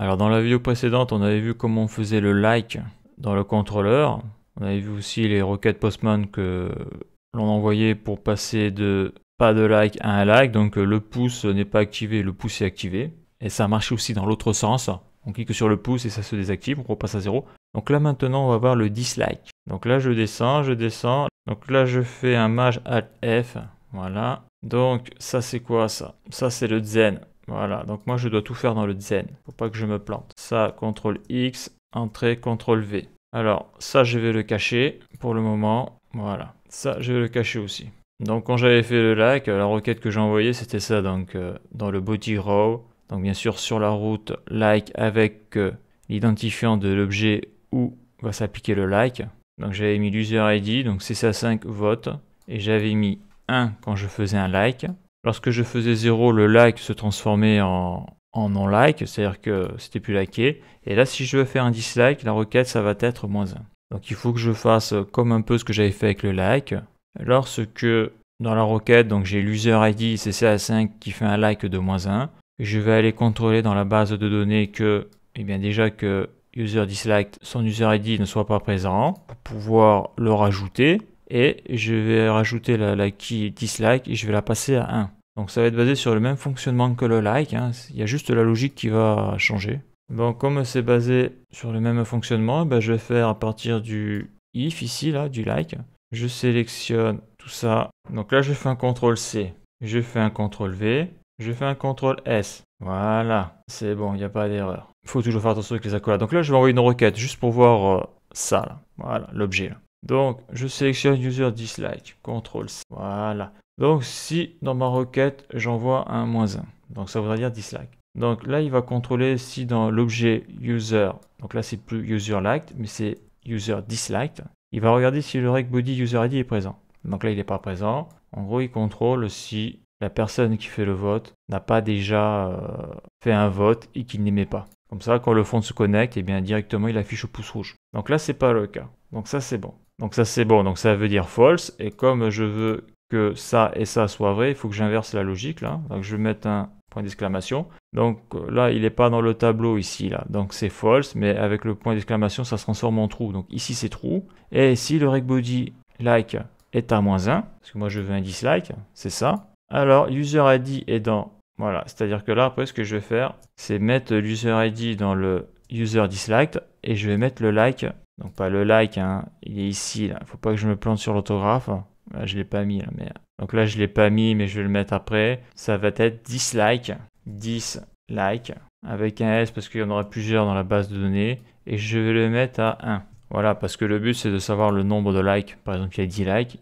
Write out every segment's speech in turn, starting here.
Alors dans la vidéo précédente, on avait vu comment on faisait le like dans le contrôleur. On avait vu aussi les requêtes Postman que l'on envoyait pour passer de pas de like à un like. Donc le pouce n'est pas activé, le pouce est activé. Et ça marche aussi dans l'autre sens. On clique sur le pouce et ça se désactive, on repasse à zéro. Donc là maintenant, on va voir le dislike. Donc là, je descends, je descends. Donc là, je fais un mage Alt F. Voilà. Donc ça, c'est quoi ça Ça, c'est le Zen. Voilà, donc moi je dois tout faire dans le zen. pour pas que je me plante. Ça, CTRL X, entrée, CTRL V. Alors, ça je vais le cacher pour le moment. Voilà, ça je vais le cacher aussi. Donc quand j'avais fait le like, la requête que j'ai envoyée c'était ça, donc euh, dans le body row. Donc bien sûr sur la route like avec euh, l'identifiant de l'objet où va s'appliquer le like. Donc j'avais mis l'user ID, donc c'est ça, 5 votes. et j'avais mis 1 quand je faisais un like, Lorsque je faisais 0, le like se transformait en, en non-like, c'est-à-dire que c'était plus liké. Et là, si je veux faire un dislike, la requête, ça va être moins 1. Donc il faut que je fasse comme un peu ce que j'avais fait avec le like. Lorsque dans la requête, donc j'ai l'user ID CCA5 qui fait un like de moins 1, je vais aller contrôler dans la base de données que, eh bien déjà que user dislike son user ID ne soit pas présent pour pouvoir le rajouter et je vais rajouter la, key dislike et je vais la passer à 1. Donc ça va être basé sur le même fonctionnement que le like, hein. il y a juste la logique qui va changer. Donc comme c'est basé sur le même fonctionnement, ben, je vais faire à partir du if ici, là, du like, je sélectionne tout ça. Donc là je fais un CTRL C, je fais un CTRL V, je fais un CTRL S. Voilà, c'est bon, il n'y a pas d'erreur. Il faut toujours faire attention avec les accolades. Donc là je vais envoyer une requête juste pour voir euh, ça, voilà, l'objet. Donc, je sélectionne user dislike, CTRL C. Voilà. Donc, si dans ma requête, j'envoie un moins 1, donc ça voudrait dire dislike. Donc là, il va contrôler si dans l'objet user, donc là, c'est plus user liked, mais c'est user disliked. Il va regarder si le RecBody body user ID est présent. Donc là, il n'est pas présent. En gros, il contrôle si la personne qui fait le vote n'a pas déjà euh, fait un vote et qu'il n'aimait pas. Comme ça, quand le fond se connecte, et eh bien directement il affiche au pouce rouge. Donc là, c'est pas le cas. Donc ça, c'est bon. Donc ça c'est bon, donc ça veut dire false. Et comme je veux que ça et ça soient vrais, il faut que j'inverse la logique là. Donc je vais mettre un point d'exclamation. Donc euh, là, il n'est pas dans le tableau ici là. Donc c'est false, mais avec le point d'exclamation, ça se transforme en true. Donc ici c'est true. Et si le reg like est à moins 1, parce que moi je veux un dislike, c'est ça. Alors user ID est dans voilà, c'est-à-dire que là, après, ce que je vais faire, c'est mettre l'user ID dans le user disliked et je vais mettre le like donc pas le like, hein. il est ici. Il ne faut pas que je me plante sur l'autographe. Je je l'ai pas mis. Là, mais... Donc là, je ne l'ai pas mis, mais je vais le mettre après. Ça va être dislike. Dislike. Avec un S parce qu'il y en aura plusieurs dans la base de données. Et je vais le mettre à 1. Voilà, parce que le but, c'est de savoir le nombre de likes. Par exemple, il y a 10 likes.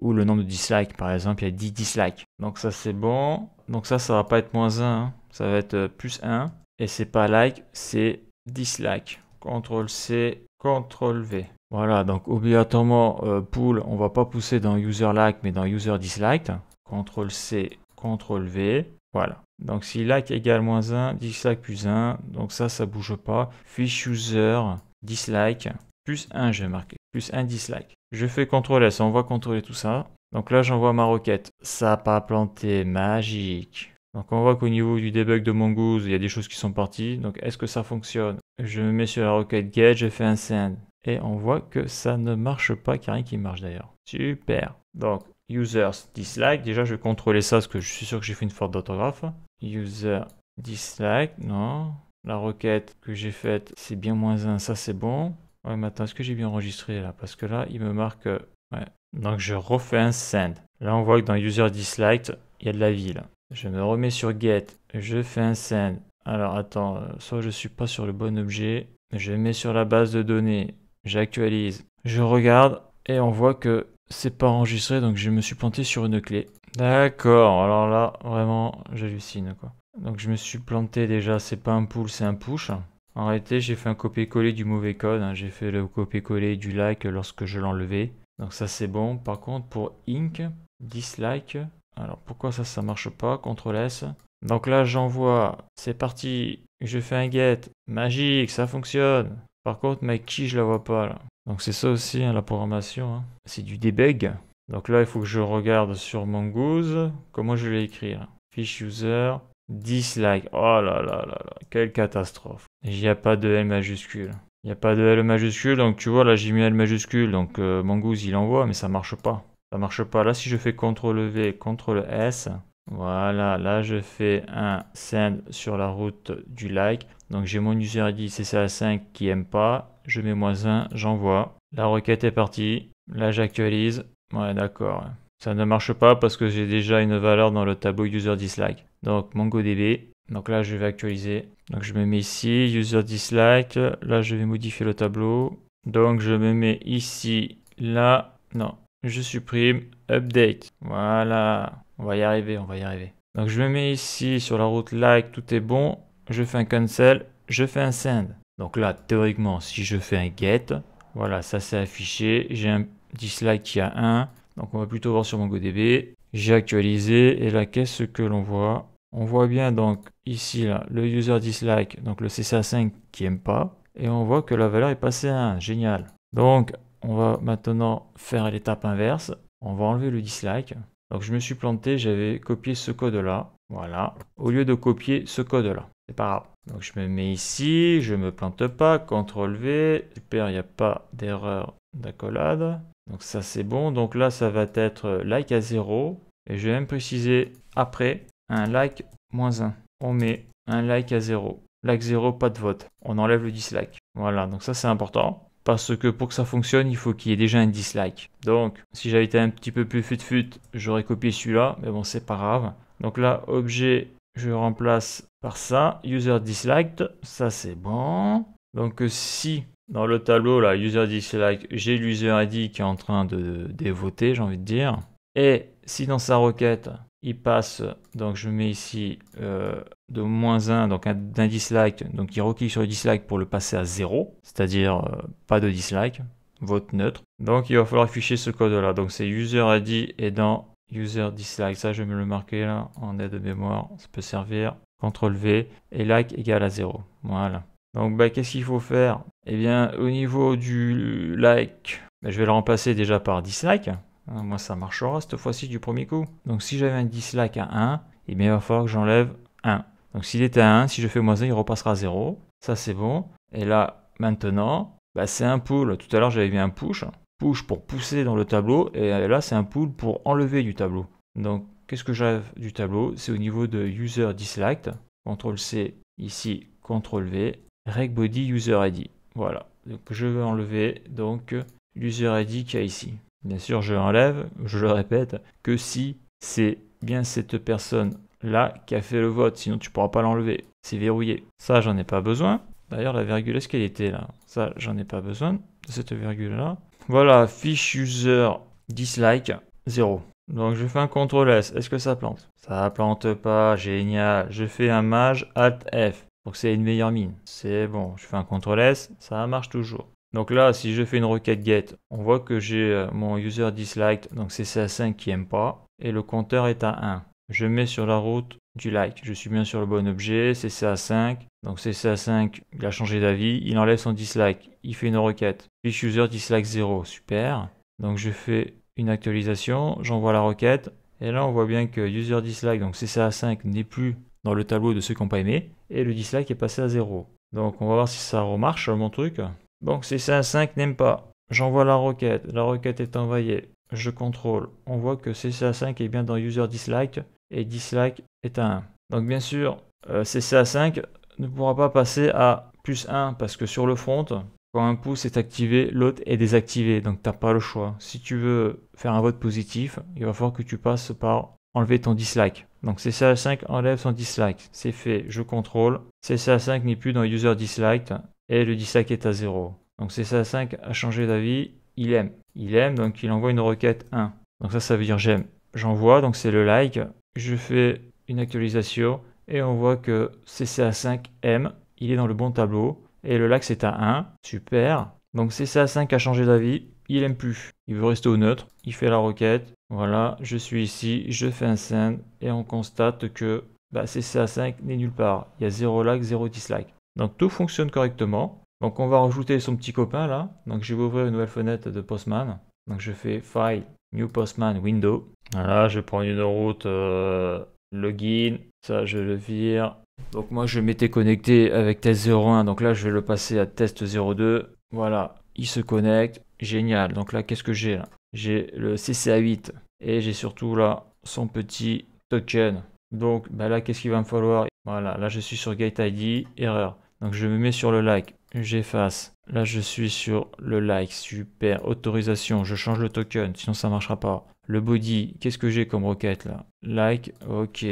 Ou, le nombre de dislikes. Par exemple, il y a 10 dislikes. Donc ça, c'est bon. Donc ça, ça ne va pas être moins 1. Hein. Ça va être euh, plus 1. Et c'est pas like, c'est dislike. CTRL-C CTRL V. Voilà, donc obligatoirement, euh, pool, on va pas pousser dans user like, mais dans user dislike. CTRL C, CTRL V. Voilà. Donc si like égale moins 1, dislike plus 1, donc ça, ça bouge pas. Fish user, dislike, plus 1, j'ai marqué, plus 1 dislike. Je fais CTRL S, on va contrôler tout ça. Donc là, j'envoie ma requête. Ça n'a pas planté, magique. Donc on voit qu'au niveau du debug de Mongoose, il y a des choses qui sont parties. Donc est-ce que ça fonctionne Je me mets sur la requête get, je fais un send. Et on voit que ça ne marche pas, qu'il n'y a rien qui marche d'ailleurs. Super. Donc users dislike, déjà je vais contrôler ça parce que je suis sûr que j'ai fait une faute d'orthographe. User dislike, non. La requête que j'ai faite, c'est bien moins 1, ça c'est bon. Ouais, mais est-ce que j'ai bien enregistré là Parce que là, il me marque... Ouais. Donc je refais un send. Là, on voit que dans user dislike, il y a de la ville. Je me remets sur get. Je fais un send. Alors attends, euh, soit je suis pas sur le bon objet. Je mets sur la base de données. J'actualise. Je regarde et on voit que c'est pas enregistré donc je me suis planté sur une clé. D'accord, alors là vraiment j'hallucine quoi. Donc je me suis planté déjà, c'est pas un pull, c'est un push. En réalité, j'ai fait un copier-coller du mauvais code. Hein. J'ai fait le copier-coller du like lorsque je l'enlevais. Donc ça c'est bon. Par contre, pour ink, dislike, alors pourquoi ça, ça marche pas Ctrl S. Donc là, j'envoie, c'est parti, je fais un get, magique, ça fonctionne. Par contre, ma qui je la vois pas là. Donc c'est ça aussi, hein, la programmation. Hein. C'est du debug. Donc là, il faut que je regarde sur Mongoose comment je vais écrire. Fish user, dislike. Oh là là là là, quelle catastrophe. Il n'y a pas de L majuscule. Il n'y a pas de L majuscule, donc tu vois, là j'ai mis L majuscule, donc euh, Mongoose il envoie, mais ça marche pas. Ça marche pas. Là, si je fais CTRL V, CTRL S, voilà, là je fais un send sur la route du like. Donc j'ai mon user ID CCA5 qui aime pas. Je mets moins 1, j'envoie. La requête est partie. Là j'actualise. Ouais, d'accord. Ça ne marche pas parce que j'ai déjà une valeur dans le tableau user dislike. Donc MongoDB. Donc là je vais actualiser. Donc je me mets ici, user dislike. Là je vais modifier le tableau. Donc je me mets ici, là. Non, je supprime update. Voilà, on va y arriver, on va y arriver. Donc je me mets ici sur la route like, tout est bon. Je fais un cancel, je fais un send. Donc là, théoriquement, si je fais un get, voilà, ça s'est affiché. J'ai un dislike qui a 1. Donc on va plutôt voir sur MongoDB. J'ai actualisé et là, qu'est-ce que l'on voit On voit bien donc ici là, le user dislike, donc le csa 5 qui aime pas. Et on voit que la valeur est passée à 1. Génial. Donc on va maintenant faire l'étape inverse. On va enlever le dislike. Donc je me suis planté, j'avais copié ce code là. Voilà. Au lieu de copier ce code là. C'est pas grave. Donc je me mets ici, je me plante pas, CTRL V. Super, il n'y a pas d'erreur d'accolade. Donc ça c'est bon. Donc là ça va être like à 0. Et je vais même préciser après un like moins 1. On met un like à 0. Like 0, pas de vote. On enlève le dislike. Voilà, donc ça c'est important parce que pour que ça fonctionne, il faut qu'il y ait déjà un dislike. Donc, si j'avais été un petit peu plus fut-fut, j'aurais copié celui-là, mais bon, c'est pas grave. Donc là, objet, je remplace par ça. User disliked, ça c'est bon. Donc euh, si dans le tableau, là, user dislike, j'ai l'user ID qui est en train de dévoter, j'ai envie de dire. Et si dans sa requête, il passe, donc je mets ici euh, de moins 1, donc d'un dislike, donc il reclique sur le dislike pour le passer à 0, c'est-à-dire euh, pas de dislike, vote neutre. Donc il va falloir afficher ce code-là. Donc c'est user ID et dans user dislike, ça je vais me le marquer là en aide de mémoire, ça peut servir. CTRL V et like égale à 0. Voilà. Donc bah, qu'est-ce qu'il faut faire Eh bien au niveau du like, bah, je vais le remplacer déjà par dislike. Hein, moi ça marchera cette fois-ci du premier coup. Donc si j'avais un dislike à 1, eh bien, il va falloir que j'enlève 1. Donc s'il était à 1, si je fais moins 1, il repassera à 0. Ça c'est bon. Et là, maintenant, bah, c'est un pool. Tout à l'heure j'avais mis un push. Push pour pousser dans le tableau. Et là c'est un pool pour enlever du tableau. Donc qu'est-ce que j'ai du tableau C'est au niveau de user Dislike. CTRL C ici, CTRL V. Reg body user ID. Voilà. Donc je veux enlever donc l'user ID qu'il y a ici. Bien sûr, je l'enlève, je le répète, que si c'est bien cette personne là qui a fait le vote, sinon tu pourras pas l'enlever. C'est verrouillé. Ça, j'en ai pas besoin. D'ailleurs, la virgule, est-ce qu'elle était là Ça, j'en ai pas besoin de cette virgule-là. Voilà, fiche user dislike 0. Donc je fais un CTRL S. Est-ce que ça plante Ça plante pas, génial. Je fais un mage Alt F. Donc c'est une meilleure mine. C'est bon, je fais un CTRL S, ça marche toujours. Donc là, si je fais une requête get, on voit que j'ai euh, mon user disliked, donc c'est ça 5 qui n'aime pas, et le compteur est à 1. Je mets sur la route du like. Je suis bien sur le bon objet, CCA5. Donc CCA5, il a changé d'avis, il enlève son dislike, il fait une requête. Fish user dislike 0, super. Donc je fais une actualisation, j'envoie la requête. Et là, on voit bien que user dislike, donc CCA5, n'est plus dans le tableau de ceux qui n'ont pas aimé. Et le dislike est passé à 0. Donc on va voir si ça remarche mon truc. Donc CCA5 n'aime pas. J'envoie la requête, la requête est envoyée. Je contrôle. On voit que CCA5 est bien dans user dislike et dislike est à 1. Donc bien sûr, euh, CCA5 ne pourra pas passer à plus 1 parce que sur le front, quand un pouce est activé, l'autre est désactivé. Donc tu n'as pas le choix. Si tu veux faire un vote positif, il va falloir que tu passes par enlever ton dislike. Donc CCA5 enlève son dislike. C'est fait, je contrôle. CCA5 n'est plus dans user dislike et le dislike est à 0. Donc CCA5 a changé d'avis, il aime. Il aime, donc il envoie une requête 1. Donc ça, ça veut dire j'aime. J'envoie, donc c'est le like je fais une actualisation et on voit que CCA5M, il est dans le bon tableau et le lac c'est à 1. Super. Donc CCA5 a changé d'avis, il aime plus. Il veut rester au neutre, il fait la requête. Voilà, je suis ici, je fais un send et on constate que bah, CCA5 n'est nulle part. Il y a 0 lac, 0 dislike. Donc tout fonctionne correctement. Donc on va rajouter son petit copain là. Donc je vais ouvrir une nouvelle fenêtre de Postman. Donc je fais File, New Postman Window. Voilà, je prends une route euh, login. Ça, je le vire. Donc moi, je m'étais connecté avec test 01. Donc là, je vais le passer à test 02. Voilà, il se connecte. Génial. Donc là, qu'est-ce que j'ai là J'ai le CCA8 et j'ai surtout là son petit token. Donc bah là, qu'est-ce qu'il va me falloir Voilà, là, je suis sur Gate ID, erreur. Donc je me mets sur le like j'efface. Là, je suis sur le like, super. Autorisation, je change le token, sinon ça ne marchera pas. Le body, qu'est-ce que j'ai comme requête là Like, ok.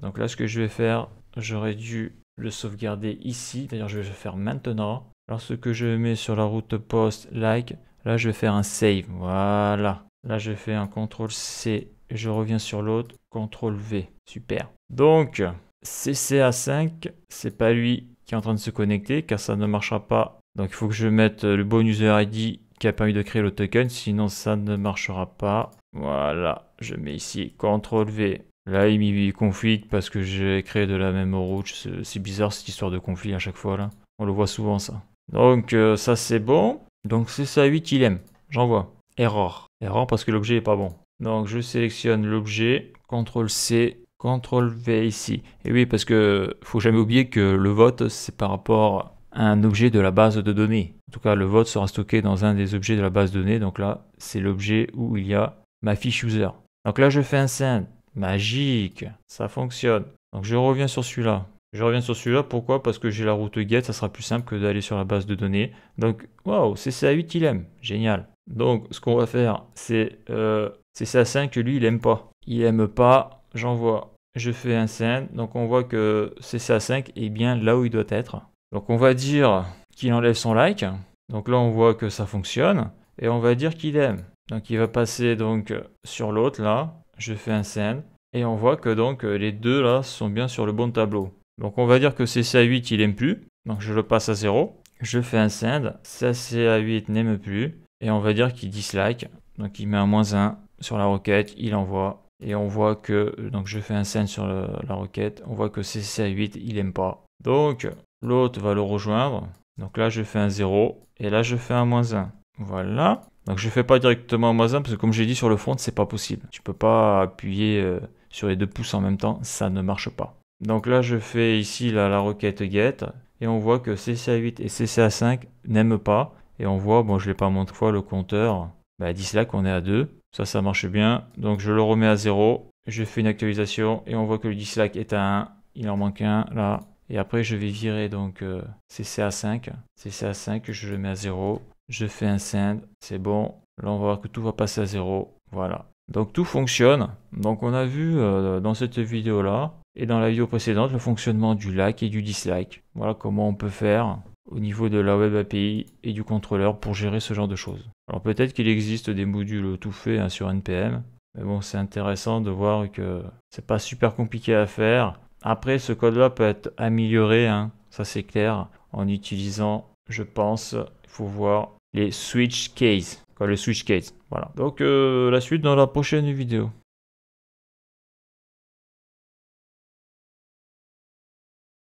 Donc là, ce que je vais faire, j'aurais dû le sauvegarder ici. D'ailleurs, je vais le faire maintenant. Alors, que je mets sur la route post like, là, je vais faire un save. Voilà. Là, je fais un CTRL C. je reviens sur l'autre. CTRL V. Super. Donc, CCA5, c'est pas lui en train de se connecter car ça ne marchera pas. Donc il faut que je mette euh, le bon user ID qui a permis de créer le token, sinon ça ne marchera pas. Voilà, je mets ici CTRL V. Là, il mis conflit parce que j'ai créé de la même route. C'est bizarre cette histoire de conflit à chaque fois là. On le voit souvent ça. Donc euh, ça c'est bon. Donc c'est ça 8 il aime. J'envoie. erreur erreur parce que l'objet est pas bon. Donc je sélectionne l'objet. CTRL C. CTRL V ici. Et oui, parce que faut jamais oublier que le vote, c'est par rapport à un objet de la base de données. En tout cas, le vote sera stocké dans un des objets de la base de données. Donc là, c'est l'objet où il y a ma fiche user. Donc là, je fais un send. Magique, ça fonctionne. Donc je reviens sur celui-là. Je reviens sur celui-là, pourquoi Parce que j'ai la route get, ça sera plus simple que d'aller sur la base de données. Donc, waouh, CCA8 il aime, génial. Donc ce qu'on va faire, c'est euh, CCA5 que lui il aime pas. Il aime pas, j'envoie je fais un send, donc on voit que CCA5 est bien là où il doit être. Donc on va dire qu'il enlève son like, donc là on voit que ça fonctionne, et on va dire qu'il aime. Donc il va passer donc sur l'autre là, je fais un send, et on voit que donc les deux là sont bien sur le bon tableau. Donc on va dire que CCA8 il aime plus, donc je le passe à 0, je fais un send, CCA8 n'aime plus, et on va dire qu'il dislike, donc il met un moins 1 sur la requête, il envoie, et on voit que, donc je fais un send sur la requête, on voit que CC8 il n'aime pas. Donc l'autre va le rejoindre. Donc là je fais un 0 et là je fais un moins 1. Voilà. Donc je ne fais pas directement un moins 1 parce que comme j'ai dit sur le front c'est pas possible. Tu peux pas appuyer euh, sur les deux pouces en même temps, ça ne marche pas. Donc là je fais ici la requête get et on voit que CCA8 et CCA5 n'aiment pas. Et on voit, bon je l'ai pas montré le compteur, bah, dis là qu'on est à 2. Ça, ça marche bien. Donc je le remets à 0. Je fais une actualisation et on voit que le dislike est à 1. Il en manque un là. Et après, je vais virer donc CCA5. Euh, CCA5, je le mets à 0. Je fais un send. C'est bon. Là, on va voir que tout va passer à 0. Voilà. Donc tout fonctionne. Donc on a vu euh, dans cette vidéo là et dans la vidéo précédente le fonctionnement du like et du dislike. Voilà comment on peut faire niveau de la web API et du contrôleur pour gérer ce genre de choses. Alors peut-être qu'il existe des modules tout faits hein, sur NPM, mais bon, c'est intéressant de voir que c'est pas super compliqué à faire. Après, ce code-là peut être amélioré, hein, ça c'est clair, en utilisant, je pense, il faut voir les switch case. le switch case, voilà. Donc euh, la suite dans la prochaine vidéo.